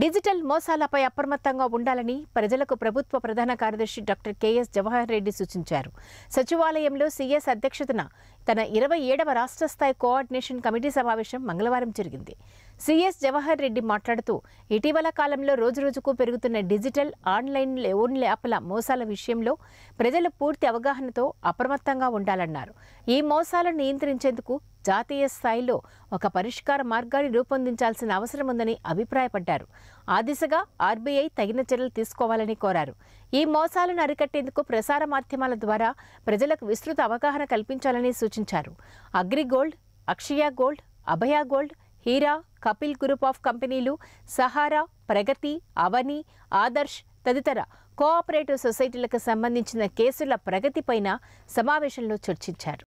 digital మోసాలపై అప్రమత్తంగా ఉండాలని ప్రజలకు ప్రభుత్వ ప్రధాన కార్యదర్శి డాక్టర్ కెఎస్ జవహర్ రెడ్డి సూచించారు సచివాలయంలో సీఎస్ అధ్యక్షతన తన ఇరవై ఏడవ రాష్ట్ర స్థాయి కోఆర్డినేషన్ కమిటీ సమావేశం మంగళవారం జరిగింది సీఎస్ జవహర్ రెడ్డి మాట్లాడుతూ ఇటీవల కాలంలో రోజురోజుకు పెరుగుతున్న డిజిటల్ ఆన్లైన్ ఓన్ యాప్ల మోసాల విషయంలో ప్రజలు పూర్తి అవగాహనతో అప్రమత్తంగా ఉండాలన్నారు ఈ మోసాలను నియంత్రించేందుకు జాతీయ స్థాయిలో ఒక పరిష్కార మార్గాన్ని రూపొందించాల్సిన అవసరం ఉందని అభిప్రాయపడ్డారు ఆ దిశగా ఆర్బీఐ తగిన చర్యలు తీసుకోవాలని కోరారు ఈ మోసాలను అరికట్టేందుకు ప్రసార మాధ్యమాల ద్వారా ప్రజలకు విస్తృత అవగాహన కల్పించాలని సూచించారు అగ్రిగోల్డ్ అక్షయ గోల్డ్ అభయ గోల్డ్ హీరా కపిల్ గ్రూప్ ఆఫ్ కంపెనీలు సహారా ప్రగతి అవని ఆదర్శ్ తదితర కోఆపరేటివ్ సొసైటీలకు సంబంధించిన కేసుల ప్రగతిపైన సమావేశంలో చర్చించారు